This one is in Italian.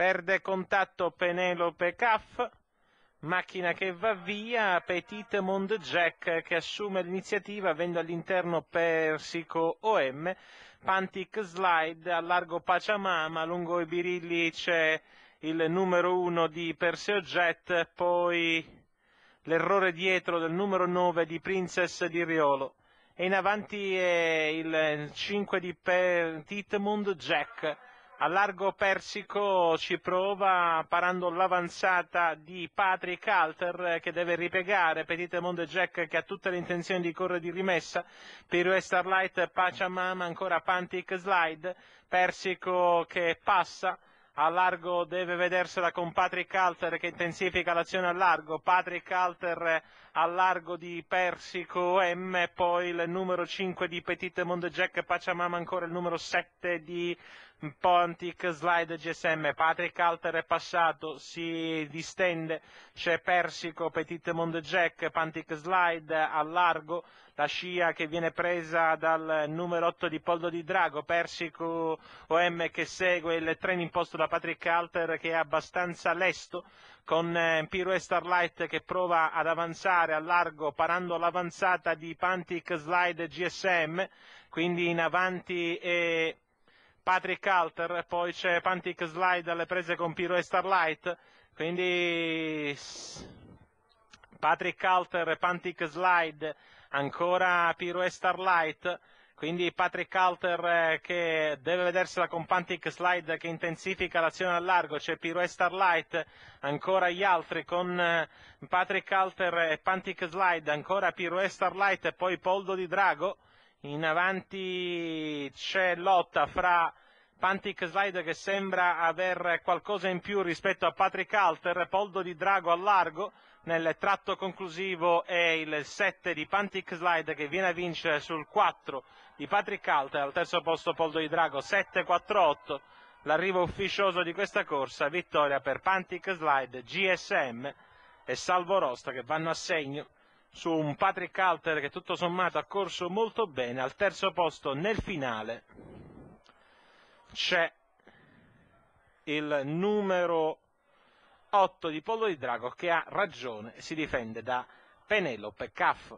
Perde contatto Penelope Caff, macchina che va via, Petit Monde Jack che assume l'iniziativa avendo all'interno Persico OM, Pantic Slide a largo Pachamama, lungo i birilli c'è il numero 1 di Perseo Jet, poi l'errore dietro del numero 9 di Princess di Riolo e in avanti è il 5 di Titmund Jack a largo Persico ci prova parando l'avanzata di Patrick Alter che deve ripiegare, Petite Monde Jack che ha tutte le intenzioni di correre di rimessa, Pirue Starlight, Pachamama, ancora Pantic Slide, Persico che passa, al largo deve vedersela con Patrick Alter che intensifica l'azione al largo. Patrick Alter al largo di Persico M, poi il numero 5 di Petit Mondejack Pachamama, ancora il numero 7 di Pontic Slide GSM. Patrick Alter è passato, si distende, c'è Persico, Petit Mondejack, Pontic Slide al largo la scia che viene presa dal numero 8 di Poldo di Drago, Persico OM che segue il treno imposto da Patrick Alter che è abbastanza lesto con eh, Piro e Starlight che prova ad avanzare a largo parando l'avanzata di Pantic Slide GSM, quindi in avanti e Patrick Alter, poi c'è Pantic Slide alle prese con Piro e Starlight, quindi Patrick Alter, Pantic Slide, ancora e Starlight, quindi Patrick Alter eh, che deve vedersela con Pantic Slide che intensifica l'azione al largo, c'è e Starlight, ancora gli altri con eh, Patrick Alter e Pantic Slide, ancora e Starlight e poi Poldo di Drago, in avanti c'è lotta fra Pantic Slide che sembra aver qualcosa in più rispetto a Patrick Alter, Poldo di Drago al largo, nel tratto conclusivo è il 7 di Pantic Slide che viene a vincere sul 4 di Patrick Alter, al terzo posto Poldo di Drago 7-4-8, l'arrivo ufficioso di questa corsa, vittoria per Pantic Slide, GSM e Salvo Rosta che vanno a segno su un Patrick Alter che tutto sommato ha corso molto bene al terzo posto nel finale c'è il numero 8 di Pollo di Drago che ha ragione, e si difende da Penelope Caff.